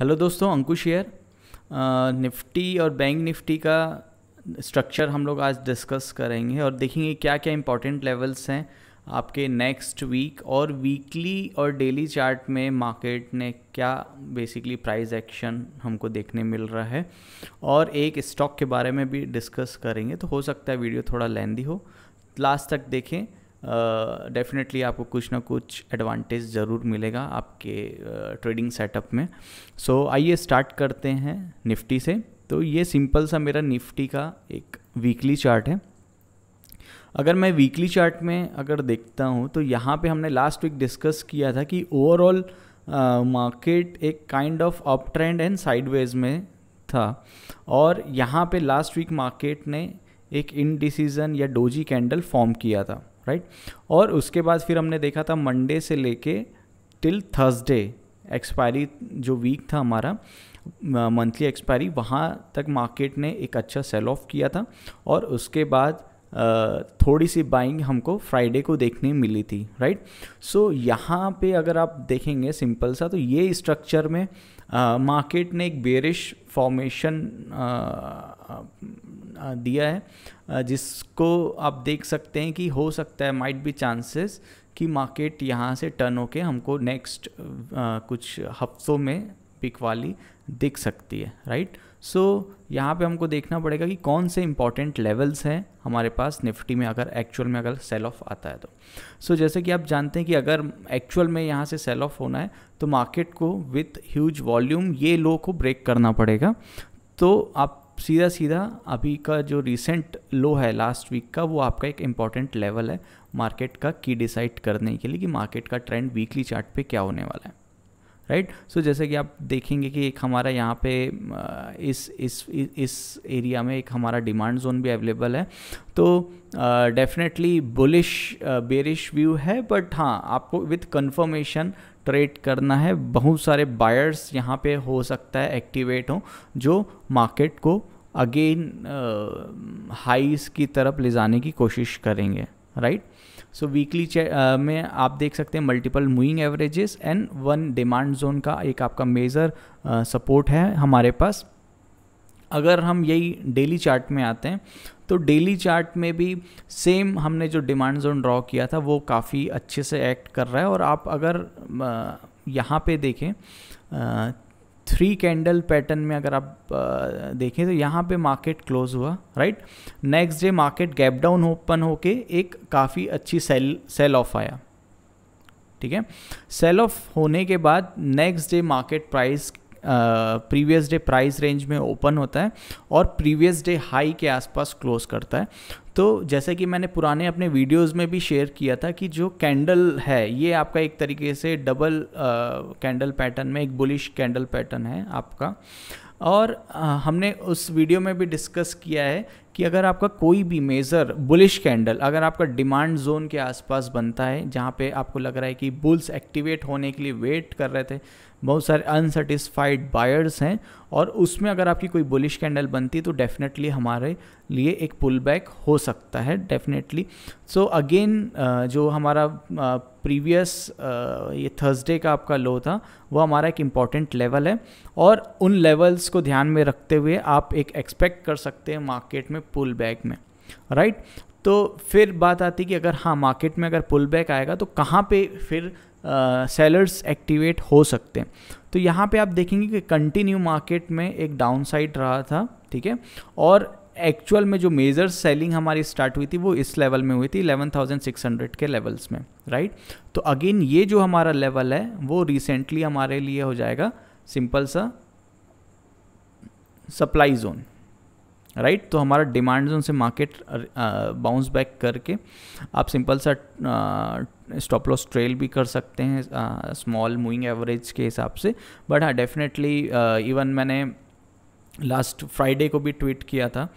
Hello दोस्तों Ankush here uh, Nifty और bank Nifty का स्ट्रक्चर हम लोग आज डिस्कस करेंगे और देखेंगे क्या क्या इंपॉर्टेंट लेवल्स हैं आपके नेक्स्ट वीक और वीकली और डेली चार्ट में मार्केट ने क्या बेसिकली प्राइस एक्शन हमको देखने मिल रहा है और एक स्टॉक के बारे में भी डिस्कस करेंगे तो हो सकता है वीडियो थोड़ा लेंदी हो लास्ट तक देखें डेफिनेटली आपको कुछ ना कुछ एडवांटेज ज़रूर मिलेगा आपके ट्रेडिंग सेटअप में सो आइए स्टार्ट करते हैं निफ्टी से तो ये सिंपल सा मेरा निफ्टी का एक वीकली चार्ट है अगर मैं वीकली चार्ट में अगर देखता हूँ तो यहाँ पे हमने लास्ट वीक डिस्कस किया था कि ओवरऑल मार्केट एक kind of up trend and sideways में था और यहाँ पे लास्ट वीक मार्केट ने एक इनडिसीजन या डोजी कैंडल फॉर्म किया था राइट और उसके बाद फिर हमने देखा था मंडे से लेके टिल थर्सडे एक्सपायरी जो वीक था हमारा मंथली एक्सपायरी वहाँ तक मार्केट ने एक अच्छा सेल ऑफ किया था और उसके बाद थोड़ी सी बाइंग हमको फ्राइडे को देखने मिली थी राइट सो so, यहाँ पे अगर आप देखेंगे सिंपल सा तो ये स्ट्रक्चर में मार्केट ने एक बेरिश फॉर्मेशन दिया है जिसको आप देख सकते हैं कि हो सकता है माइट बी चांसेस कि मार्केट यहाँ से टर्न होके हमको नेक्स्ट कुछ हफ्तों में पिक वाली दिख सकती है राइट सो so, यहाँ पे हमको देखना पड़ेगा कि कौन से इंपॉर्टेंट लेवल्स हैं हमारे पास निफ्टी में अगर एक्चुअल में अगर सेल ऑफ आता है तो सो so, जैसे कि आप जानते हैं कि अगर एक्चुअल में यहाँ से सेल ऑफ होना है तो मार्केट को विथ ह्यूज वॉल्यूम ये लो को ब्रेक करना पड़ेगा तो आप सीधा सीधा अभी का जो रिसेंट लो है लास्ट वीक का वो आपका एक इम्पॉर्टेंट लेवल है मार्केट का की डिसाइड करने के लिए कि मार्केट का ट्रेंड वीकली चार्ट पे क्या होने वाला है राइट right? सो so, जैसे कि आप देखेंगे कि एक हमारा यहाँ पे इस इस इस एरिया में एक हमारा डिमांड जोन भी अवेलेबल है तो डेफिनेटली बुलिश बेरिश व्यू है बट हाँ आपको विथ कन्फर्मेशन ट्रेड करना है बहुत सारे बायर्स यहाँ पे हो सकता है एक्टिवेट हों जो मार्केट को अगेन हाइस की तरफ ले जाने की कोशिश करेंगे राइट सो वीकली में आप देख सकते हैं multiple moving averages and one demand zone का एक आपका मेजर सपोर्ट है हमारे पास अगर हम यही डेली चार्ट में आते हैं तो डेली चार्ट में भी सेम हमने जो डिमांड जोन ड्रॉ किया था वो काफ़ी अच्छे से एक्ट कर रहा है और आप अगर यहाँ पे देखें थ्री कैंडल पैटर्न में अगर आप देखें तो यहाँ पे मार्केट क्लोज हुआ right next day market gap down open होके एक काफ़ी अच्छी सेल सेल ऑफ आया ठीक है सेल ऑफ होने के बाद next day market price previous day price range में ओपन होता है और प्रीवियस डे हाई के आसपास क्लोज करता है तो जैसे कि मैंने पुराने अपने वीडियोस में भी शेयर किया था कि जो कैंडल है ये आपका एक तरीके से डबल कैंडल पैटर्न में एक बुलिश कैंडल पैटर्न है आपका और आ, हमने उस वीडियो में भी डिस्कस किया है कि अगर आपका कोई भी मेज़र बुलिश कैंडल अगर आपका डिमांड जोन के आसपास बनता है जहाँ पे आपको लग रहा है कि बुल्स एक्टिवेट होने के लिए वेट कर रहे थे बहुत सारे अनसेटिस्फाइड बायर्स हैं और उसमें अगर आपकी कोई बुलिश कैंडल बनती तो डेफिनेटली हमारे लिए एक पुल बैक हो सकता है डेफिनेटली सो अगेन जो हमारा प्रीवियस ये थर्सडे का आपका लो था वो हमारा एक इम्पॉर्टेंट लेवल है और उन लेवल्स को ध्यान में रखते हुए आप एक एक्सपेक्ट कर सकते हैं मार्केट में पुल बैक में राइट right? तो फिर बात आती है कि अगर हाँ मार्केट में अगर पुल बैक आएगा तो कहाँ पे फिर सेलर्स एक्टिवेट हो सकते हैं तो यहाँ पे आप देखेंगे कि कंटिन्यू मार्केट में एक डाउन साइड रहा था ठीक है और एक्चुअल में जो मेजर सेलिंग हमारी स्टार्ट हुई थी वो इस लेवल में हुई थी 11,600 के लेवल्स में राइट तो अगेन ये जो हमारा लेवल है वो रिसेंटली हमारे लिए हो जाएगा सिंपल सा सप्लाई जोन राइट तो हमारा डिमांड जोन से मार्केट बाउंस बैक करके आप सिंपल सा स्टॉप लॉस ट्रेल भी कर सकते हैं स्मॉल मूविंग एवरेज के हिसाब से बट हाँ डेफिनेटली इवन मैंने लास्ट फ्राइडे को भी ट्वीट किया था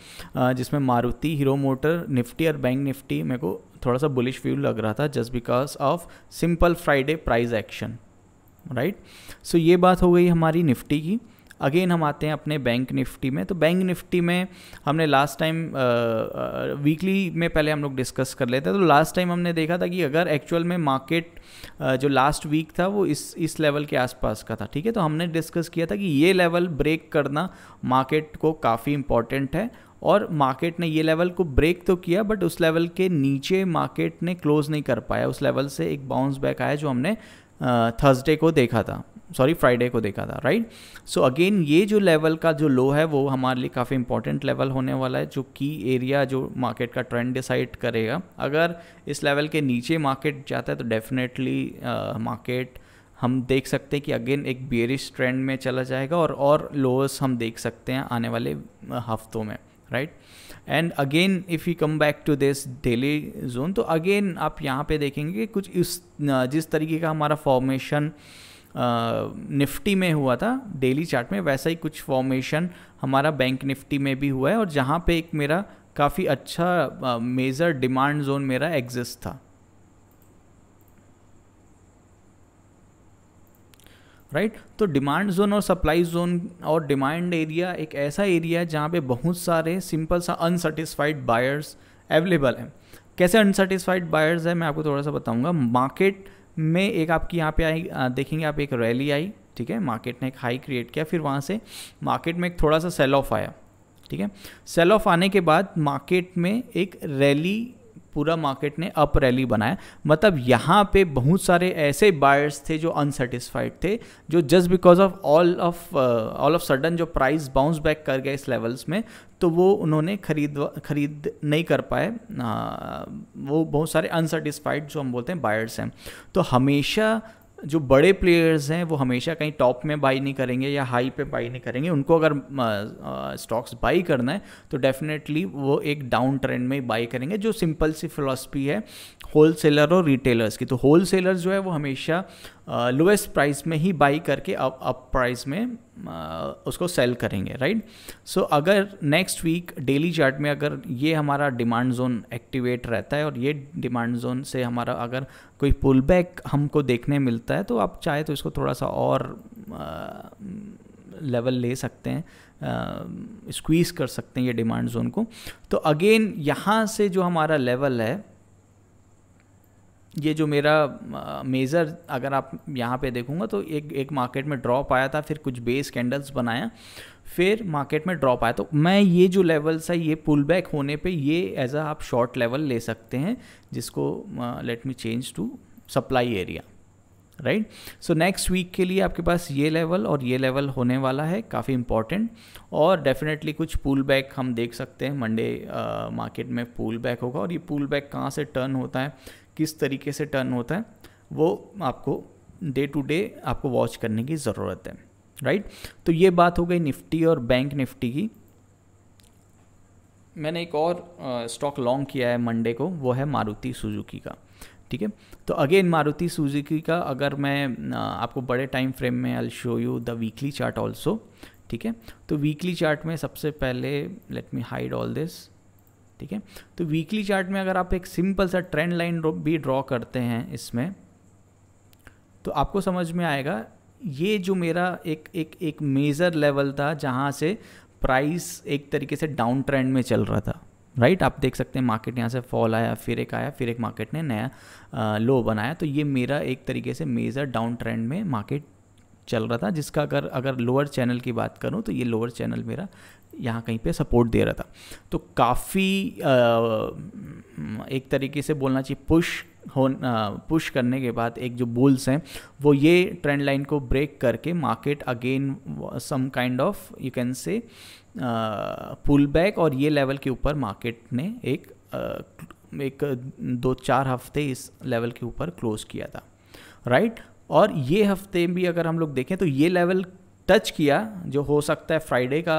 जिसमें मारुति हीरो मोटर निफ्टी और बैंक निफ्टी मेरे को थोड़ा सा बुलिश व्यू लग रहा था just because of simple Friday price action right so ये बात हो गई हमारी निफ्टी की अगेन हम आते हैं अपने बैंक निफ्टी में तो बैंक निफ्टी में हमने लास्ट टाइम वीकली में पहले हम लोग डिस्कस कर लेते हैं तो लास्ट टाइम हमने देखा था कि अगर एक्चुअल में मार्केट uh, जो लास्ट वीक था वो इस इस लेवल के आसपास का था ठीक है तो हमने डिस्कस किया था कि ये लेवल ब्रेक करना मार्केट को काफ़ी इंपॉर्टेंट है और मार्केट ने ये लेवल को ब्रेक तो किया बट उस लेवल के नीचे मार्केट ने क्लोज़ नहीं कर पाया उस लेवल से एक बाउंस बैक आया जो हमने थर्सडे uh, को देखा था सॉरी फ्राइडे को देखा था राइट सो अगेन ये जो लेवल का जो लो है वो हमारे लिए काफ़ी इंपॉर्टेंट लेवल होने वाला है जो की एरिया जो मार्केट का ट्रेंड डिसाइड करेगा अगर इस लेवल के नीचे मार्केट जाता है तो डेफिनेटली मार्केट uh, हम देख सकते हैं कि अगेन एक बियरिश ट्रेंड में चला जाएगा और और लोअर्स हम देख सकते हैं आने वाले हफ्तों में right and again if you come back to this daily zone तो अगेन आप यहाँ पे देखेंगे कुछ इस जिस तरीके का हमारा फॉर्मेशन uh, निफ्टी में हुआ था डेली चार्ट में वैसा ही कुछ फॉर्मेशन हमारा बैंक निफ्टी में भी हुआ है और जहाँ पे एक मेरा काफ़ी अच्छा मेजर डिमांड जोन मेरा एग्जिस्ट था राइट right? तो डिमांड जोन और सप्लाई जोन और डिमांड एरिया एक ऐसा एरिया है जहाँ पे बहुत सारे सिंपल सा अनसेटिस्फाइड बायर्स अवेलेबल हैं कैसे अनसेटिस्फाइड बायर्स है मैं आपको थोड़ा सा बताऊँगा मार्केट में एक आपकी यहाँ पे आई देखेंगे आप एक रैली आई ठीक है मार्केट ने एक हाई क्रिएट किया फिर वहाँ से मार्केट में एक थोड़ा सा सेल ऑफ आया ठीक है सेल ऑफ आने के बाद मार्केट में एक रैली पूरा मार्केट ने अप रैली बनाया मतलब यहाँ पे बहुत सारे ऐसे बायर्स थे जो अनसेटिस्फाइड थे जो just because of all of all of sudden जो प्राइस बाउंस बैक कर गए इस लेवल्स में तो वो उन्होंने खरीद खरीद नहीं कर पाए वो बहुत सारे अनसेटिस्फाइड जो हम बोलते हैं बायर्स हैं तो हमेशा जो बड़े प्लेयर्स हैं वो हमेशा कहीं टॉप में बाई नहीं करेंगे या हाई पे बाई नहीं करेंगे उनको अगर स्टॉक्स बाई करना है तो डेफिनेटली वो एक डाउन ट्रेंड में बाई करेंगे जो सिंपल सी फिलॉसफी है होल सेलर और रिटेलर्स की तो होल सेलर जो है वो हमेशा लोएस्ट प्राइस में ही बाई करके अप अप प्राइस में उसको सेल करेंगे राइट सो अगर नेक्स्ट वीक डेली चार्ट में अगर ये हमारा डिमांड जोन एक्टिवेट रहता है और ये डिमांड जोन से हमारा अगर कोई पुल बैक हमको देखने मिलता है तो आप चाहे तो इसको थोड़ा सा और लेवल ले सकते हैं स्क्वीज़ कर सकते हैं ये डिमांड जोन को तो अगेन यहाँ से जो हमारा लेवल है ये जो मेरा मेज़र अगर आप यहाँ पे देखूँगा तो एक एक मार्केट में ड्रॉप आया था फिर कुछ बेस कैंडल्स बनाया फिर मार्केट में ड्रॉप आया तो मैं ये जो लेवल्स है ये पुल बैक होने पे ये एज अ आप शॉर्ट लेवल ले सकते हैं जिसको let me change to supply area right so next week के लिए आपके पास ये लेवल और ये लेवल होने वाला है काफ़ी इंपॉर्टेंट और डेफिनेटली कुछ पुल बैक हम देख सकते हैं मंडे मार्केट में पुल बैक होगा और ये पुल बैक कहाँ से टर्न होता है किस तरीके से टर्न होता है वो आपको डे टू डे आपको वॉच करने की ज़रूरत है राइट तो ये बात हो गई निफ्टी और बैंक निफ्टी की मैंने एक और स्टॉक लॉन्ग किया है मंडे को वो है मारुति सुजुकी का ठीक है तो अगेन मारुति सुजुकी का अगर मैं आपको बड़े टाइम फ्रेम में I show you the weekly chart also ठीक है तो वीकली चार्ट में सबसे पहले let me hide all this ठीक है तो वीकली चार्ट में अगर आप एक सिंपल सा ट्रेंड लाइन भी ड्रॉ करते हैं इसमें तो आपको समझ में आएगा ये जो मेरा एक एक एक मेज़र लेवल था जहाँ से प्राइस एक तरीके से डाउन ट्रेंड में चल रहा था राइट right? आप देख सकते हैं मार्केट यहाँ से फॉल आया फिर एक आया फिर एक मार्केट ने नया लो बनाया तो ये मेरा एक तरीके से मेज़र डाउन ट्रेंड में मार्केट चल रहा था जिसका अगर अगर लोअर चैनल की बात करूँ तो ये लोअर चैनल मेरा यहाँ कहीं पे सपोर्ट दे रहा था तो काफ़ी एक तरीके से बोलना चाहिए पुश हो पुश करने के बाद एक जो बुल्स हैं वो ये ट्रेंड लाइन को ब्रेक करके market again some kind of you can say pull back और ये लेवल के ऊपर मार्केट ने एक uh, एक दो चार हफ्ते इस लेवल के ऊपर क्लोज किया था राइट right? और ये हफ्ते भी अगर हम लोग देखें तो ये लेवल टच किया जो हो सकता है फ्राइडे का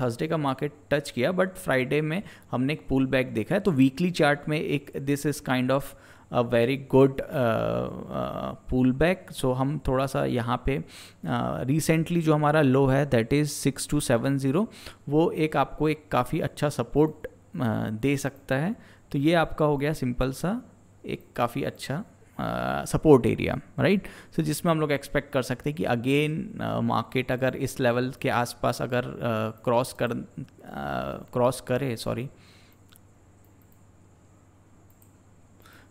थर्सडे का मार्केट टच किया बट फ्राइडे में हमने एक पुल बैक देखा है तो वीकली चार्ट में एक this is kind of a very good pull back so हम थोड़ा सा यहाँ पे रिसेंटली uh, जो हमारा लो है that is six two seven zero वो एक आपको एक काफ़ी अच्छा सपोर्ट uh, दे सकता है तो ये आपका हो गया सिंपल सा एक काफ़ी अच्छा सपोर्ट एरिया राइट सो जिसमें हम लोग एक्सपेक्ट कर सकते हैं कि अगेन मार्केट uh, अगर इस लेवल के आसपास अगर क्रॉस uh, कर क्रॉस uh, करे सॉरी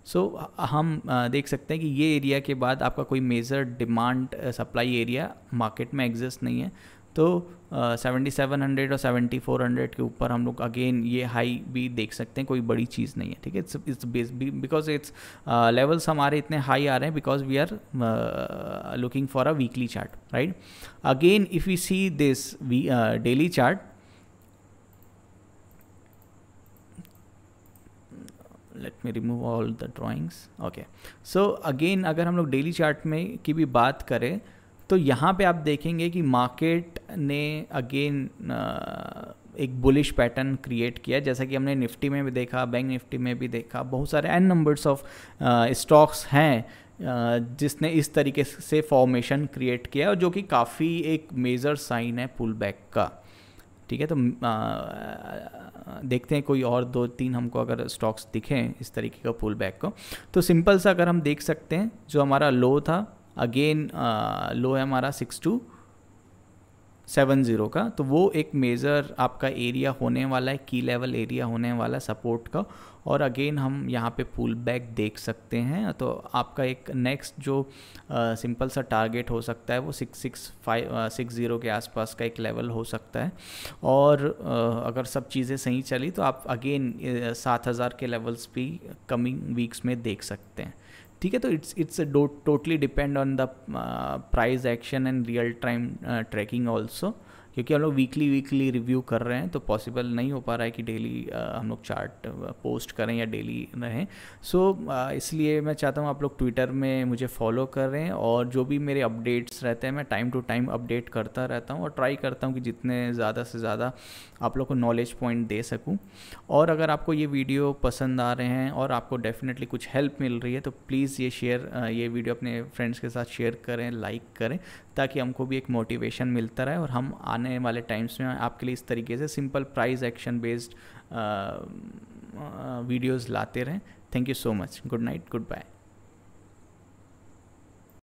सो so, हम देख सकते हैं कि ये एरिया के बाद आपका कोई major demand supply area market में एग्जिस्ट नहीं है तो सेवेंटी सेवन हंड्रेड और सेवेंटी फोर हंड्रेड के ऊपर हम लोग अगेन ये हाई भी देख सकते हैं कोई बड़ी चीज़ नहीं है ठीक है it's it's base because it's levels हमारे इतने हाई आ रहे हैं because we are looking for a weekly chart right again if you see this we daily chart let me remove all the drawings okay so again अगर हम लोग daily chart में की भी बात करें तो यहाँ पे आप देखेंगे कि मार्केट ने अगेन एक बुलिश पैटर्न क्रिएट किया जैसा कि हमने निफ्टी में भी देखा बैंक निफ्टी में भी देखा बहुत सारे एन नंबर्स ऑफ स्टॉक्स हैं जिसने इस तरीके से फॉर्मेशन क्रिएट किया और जो कि काफ़ी एक मेजर साइन है पुल बैक का ठीक है तो आ, देखते हैं कोई और दो तीन हमको अगर स्टॉक्स दिखें इस तरीके का पुल बैक को तो सिंपल सा अगर हम देख सकते हैं जो हमारा लो था अगेन लो uh, है हमारा सिक्स टू सेवन ज़ीरो का तो वो एक मेज़र आपका एरिया होने वाला है की लेवल एरिया होने वाला सपोर्ट का और अगेन हम यहाँ पे पुल बैक देख सकते हैं तो आपका एक नेक्स्ट जो सिंपल uh, सा टारगेट हो सकता है वो six six five six zero के आसपास का एक लेवल हो सकता है और uh, अगर सब चीज़ें सही चली तो आप अगेन uh, सात हज़ार के लेवल्स भी कमिंग वीक्स में देख सकते हैं ठीक है तो it's it's totally depend on the price action and real time tracking also क्योंकि हम लोग वीकली वीकली रिव्यू कर रहे हैं तो पॉसिबल नहीं हो पा रहा है कि डेली हम लोग चार्ट पोस्ट करें या डेली रहें सो so, इसलिए मैं चाहता हूँ आप लोग ट्विटर में मुझे फॉलो करें और जो भी मेरे अपडेट्स रहते हैं मैं टाइम टू टाइम अपडेट करता रहता हूँ और ट्राई करता हूँ कि जितने ज़्यादा से ज़्यादा आप लोग को नॉलेज पॉइंट दे सकूँ और अगर आपको ये वीडियो पसंद आ रहे हैं और आपको डेफिनेटली कुछ हेल्प मिल रही है तो प्लीज़ ये शेयर ये वीडियो अपने फ्रेंड्स के साथ शेयर करें लाइक करें ताकि हमको भी एक मोटिवेशन मिलता रहे और हम आने आने वाले टाइम्स में आपके लिए इस तरीके से simple price action based videos लाते रहें thank you so much good night good bye